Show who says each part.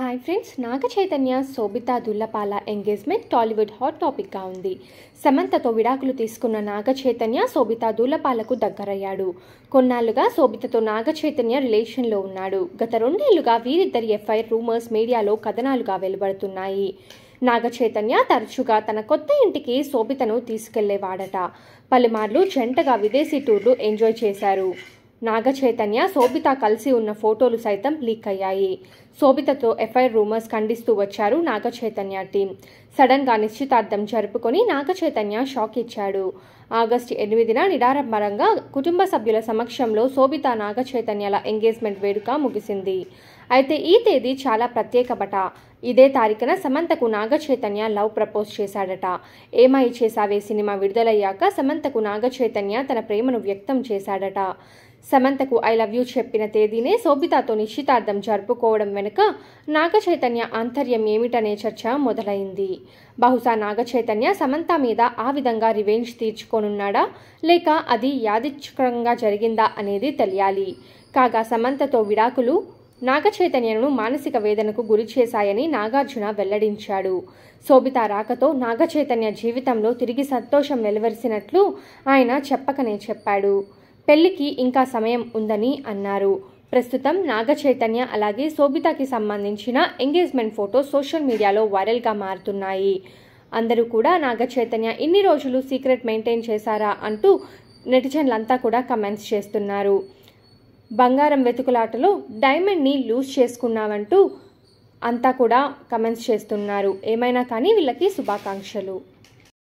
Speaker 1: hi friends Naga Chaitanya Sobhita Dhulipala engagement Tollywood hot టాపిక్గా ఉంది సమంతతో విడాకులు తీసుకున్న నాగ చైతన్య శోభితా దుల్లపాలకు దగ్గరయ్యాడు కొన్నాళ్లుగా శోభితతో నాగ చైతన్య రిలేషన్లో ఉన్నాడు గత రెండేళ్లుగా వీరిద్దరి ఎఫ్ఐఆర్ రూమర్స్ మీడియాలో కథనాలుగా వెలువడుతున్నాయి నాగ చైతన్య తరచుగా తన కొత్త ఇంటికి శోభితను తీసుకెళ్లేవాడట పలుమార్లు జంటగా విదేశీ టూర్లు ఎంజాయ్ చేశారు నాగచైతన్య శోభిత కలిసి ఉన్న ఫోటోలు సైతం లీక్ అయ్యాయి శోభితతో ఎఫ్ఐఆర్ రూమర్స్ ఖండిస్తూ వచ్చారు నాగచైతన్య టీం సడన్గా నిశ్చితార్థం జరుపుకొని నాగచైతన్య షాక్ ఇచ్చాడు ఆగస్టు ఎనిమిదిన నిడారంభరంగా కుటుంబ సభ్యుల సమక్షంలో శోభిత నాగచైతన్యల ఎంగేజ్మెంట్ వేడుక ముగిసింది అయితే ఈ తేదీ చాలా ప్రత్యేకమట ఇదే తారీఖున సమంతకు నాగచైతన్య లవ్ ప్రపోజ్ చేశాడట ఏమై చేసావే సినిమా విడుదలయ్యాక సమంతకు నాగచైతన్య తన ప్రేమను వ్యక్తం చేశాడట సమంతకు ఐ లవ్ యూ చెప్పిన తేదీనే శోభితతో నిశ్చితార్థం జరుపుకోవడం వెనుక నాగచైతన్య ఆంతర్యం ఏమిటనే చర్చ మొదలైంది బహుశా నాగచైతన్య సమంత మీద ఆ విధంగా రివెంజ్ తీర్చుకోనున్నాడా లేక అది యాదృచ్ఛికంగా జరిగిందా అనేది తెలియాలి కాగా సమంతతో విడాకులు నాగచైతన్యను మానసిక వేదనకు గురి చేశాయని నాగార్జున వెల్లడించాడు శోభిత రాకతో నాగచైతన్య జీవితంలో తిరిగి సంతోషం వెలువరిసినట్లు ఆయన చెప్పకనే చెప్పాడు పెళ్లికి ఇంకా సమయం ఉందని అన్నారు ప్రస్తుతం నాగ చైతన్య అలాగే శోభితకి సంబంధించిన ఎంగేజ్మెంట్ ఫోటో సోషల్ మీడియాలో వైరల్గా మారుతున్నాయి అందరూ కూడా నాగ చైతన్య ఇన్ని రోజులు సీక్రెట్ మెయింటైన్ చేశారా అంటూ నెటిజన్లంతా కూడా కమెంట్స్ చేస్తున్నారు బంగారం వెతుకులాటలో డైమండ్ని లూజ్ చేసుకున్నామంటూ అంతా కూడా కమెంట్స్ చేస్తున్నారు ఏమైనా కానీ వీళ్ళకి శుభాకాంక్షలు